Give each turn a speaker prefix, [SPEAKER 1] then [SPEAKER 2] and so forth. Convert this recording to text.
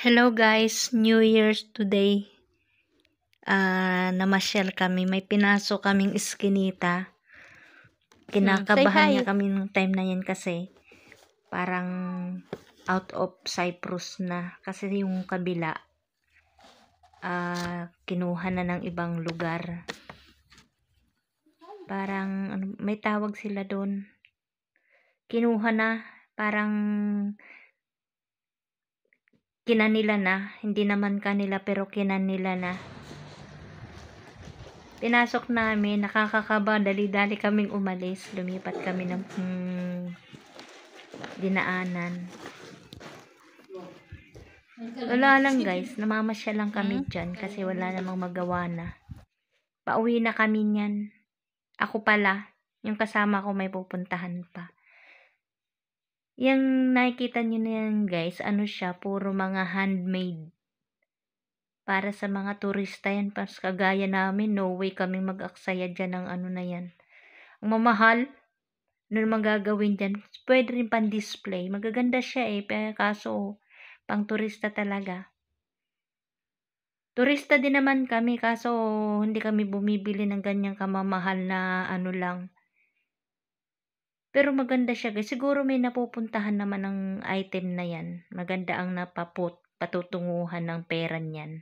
[SPEAKER 1] Hello guys, New Year's today. Uh, namasyal kami. May pinaso kaming iskinita.
[SPEAKER 2] Hmm, Kinakabahan niya kami
[SPEAKER 1] ng time na yan kasi parang out of Cyprus na. Kasi yung kabila, uh, kinuha na ng ibang lugar. Parang, ano, may tawag sila doon. Kinuha na. Parang, kinanila na. Hindi naman kanila pero kinanila na. Pinasok namin, nakakakaba, dali-dali kaming umalis. Lumipat kami ng mm, dinaanan.
[SPEAKER 2] Wala lang guys, namamasya lang kami hmm? dyan kasi wala namang
[SPEAKER 1] magawa na. Pauwi na kami niyan. Ako pala, yung kasama ko may pupuntahan pa. Yung nakikita nyo na yan guys, ano siya, puro mga handmade. Para sa mga turista yan, pas kagaya namin, no way kami mag-aksaya dyan ng ano na yan. Ang mamahal, ano naman gagawin dyan, pwede rin pang display Magaganda siya eh, pero kaso, oh, pang turista talaga. Turista din naman kami, kaso hindi kami bumibili ng ganyang kamamahal na ano lang, pero maganda siya guys. Siguro may napupuntahan naman ng item na yan. Maganda ang napapot patutunguhan ng pera niyan.